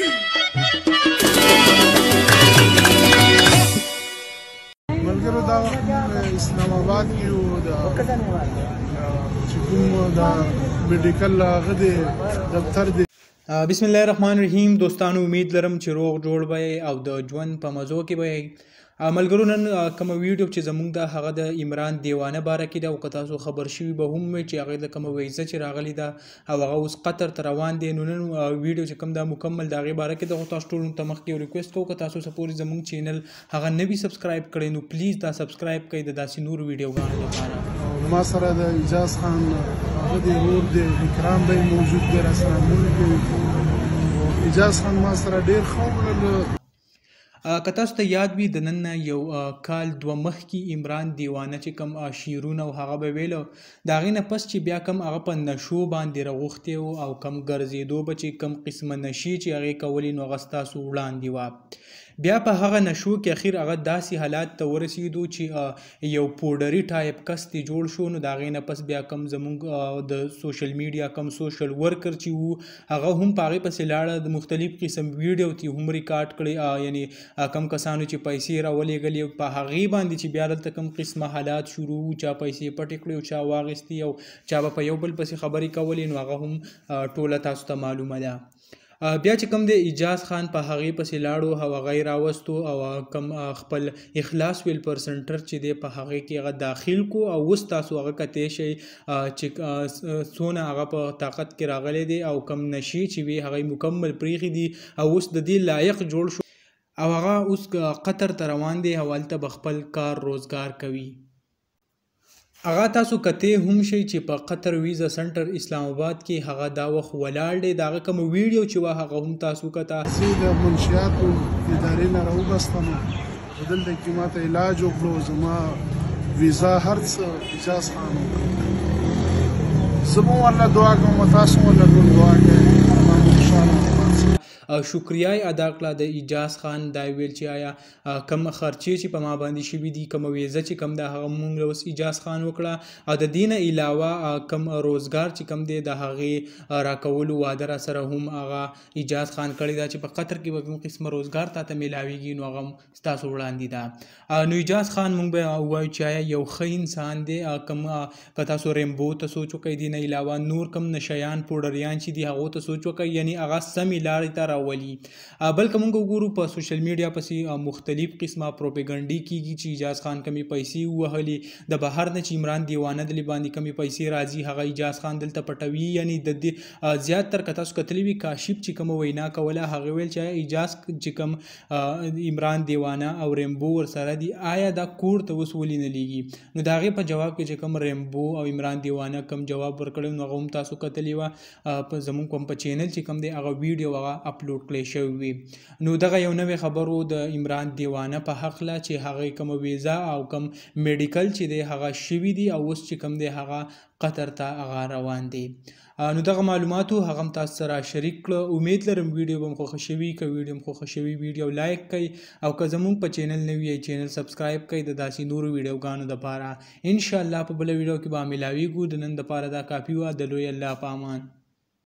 ملګرو دا اسلام آباد کې او دا چې کوم دا میډیکل هغه دی دفتر دی بسم الله الرحمن الرحیم دوستانو امید لرم چې روغ جوړ به او د ژوند په مزو کې به ملګرو نن کوم ویډیو چې زمونږ د هغه د عمران دیوانه باره کې دا او که تاسو خبر شوي به هم چې هغه د کوم ویزه چې راغلی ده او هغه اوس قطر ته روان دی نو نن ویډیو چې کوم دا مکمل د هغه باره کې د تاسو ټول ته مخکې ریکوست کوم که تاسو سپورې زمونږ چینل هغه نه وي سبسکرایب کړئ نو پلیز دا سبسکرایب کړئ د داسې نور ویډیوګانو لپاره ما سره د اجاز خان هغه دی ور دی اکرام دی موجود دی راسره اجاز خان ما سره ډیر خوب که تاسو ته یاد وي د نن یو کال دوه مخکې عمران دیوانه چې کم شیرونه او هغه به ویلو د هغې نه پس چې بیا کم هغه په نشو باندې راغوښتی او کم ګرځېدو به چې کم قسمه نشي چې هغې کولې نو هغه ستاسو وړاندې وه بیا په هغه نشو کې اخیر هغه داسې حالات ته ورسېدو چې یو پوډري ټایپ کس دی جوړ شو نو دا غې نه پس بیا کم زمونږ د سوشل میډیا کم سوشل ورکر چې وو هغه هم پاغه پسې لاړه د مختلف قسم ویډیو تی هم ریکارډ کړي یعنی کم کسانو چې پیسې راولېګلې په هغه باندې چې بیا دلته کم قسمه حالات شروع چا پیسې پټ کړي او چا واغستې او چا په یو بل پسې خبرې کولې نو هغه هم ټوله تاسو ته معلومه ده بیا چې کوم د اجاز خان په هغې پسې لاړو او هغه یې راوستو او کم خپل اخلاص ویل پرسنټر چې دی په هغې کې هغه داخل کو او اوس تاسو هغه کتی شئ چې څونه هغه په طاقت کې راغلی دی او کم نشي چې وي هغه مکمل پریخي دي او اوس د دې لایق جوړ شو او هغه اوس قطر ته روان دی او هلته به خپل کار روزګار کوي هغه تاسو کته هم شي چې په قطر ویزا سنټر اسلام آباد کې هغه دا وخت ولاړ دی دا کوم ویډیو چې واه هغه هم تاسو کته سید منشیات ادارې نه راوبستم بدل د قیمت علاج او غلو زما ویزا هرڅ اجازه خانو زمو ورله دعا کوم تاسو ورله دعا کوم شکریای ادا کړه د اجاز خان دا ویل چې آیا کم خرچې چې په ما باندې شوي دي کوم ویزه چې کم د هغه مونږ اوس اجاز خان وکړه او د دینه علاوه کم روزګار چې کم دی د هغې راکولو واده را سره هم هغه اجاز خان کړی دا چې په قطر کې به کوم قسمه روزګار تاته میلاویږي نو هغه ستاسو وړاندې ده نو اجاز خان مونږ به وایو چې آیا یو ښه انسان دی کم که تاسو ریمبو ته سوچ وکړئ دینه علاوه نور کم نشیان پوډریان چې دي هغو ته سوچ وکړئ یعنی هغه سمې لارې ته راولي بلکې موږ وګورو په سوشل میډیا پسې مختلف قسمه پروپاګاندا کیږي چې اجاز خان کمی پیسې وهلي د بهر نه چې عمران دیوانه د لباندې کمی پیسې راځي هغه اجاز خان دلته پټوي یعنی د دې زیات تر کتاس کتلوي کاشف چې کوم وینا کوله هغه ویل چې اجاز چې کوم عمران دیوانه او ریمبو ور سره دی آیا دا کور ته وس ولې نه لیږي نو داغه په جواب کې چې کوم ریمبو او عمران دیوانه کوم جواب ورکړ نو غوم تاسو کتلی و زمون کوم په چینل چې کوم دی هغه ویډیو هغه اپلوډ لوټ کړی شوی وي نو دغه یو نوې خبر وو د عمران دیوانه په حق لا چې هغه کوم ویزا او کوم میډیکل چې دی هغه شوی دی او اوس چې کوم دی هغه قطر ته هغه روان دی نو دغه معلوماتو هغه تاسو سره شریک کړه امید لرم ویډیو به مخه خوشوي که ویډیو مخه خوشوي ویډیو لایک کړئ او که زموږ په چینل نوی یې چینل سبسکرایب کړئ د داسې نورو ویډیوګانو لپاره ان شاء الله په بل ویډیو کې به ملاوي ګو د نن لپاره دا کافي و د لوی الله پامان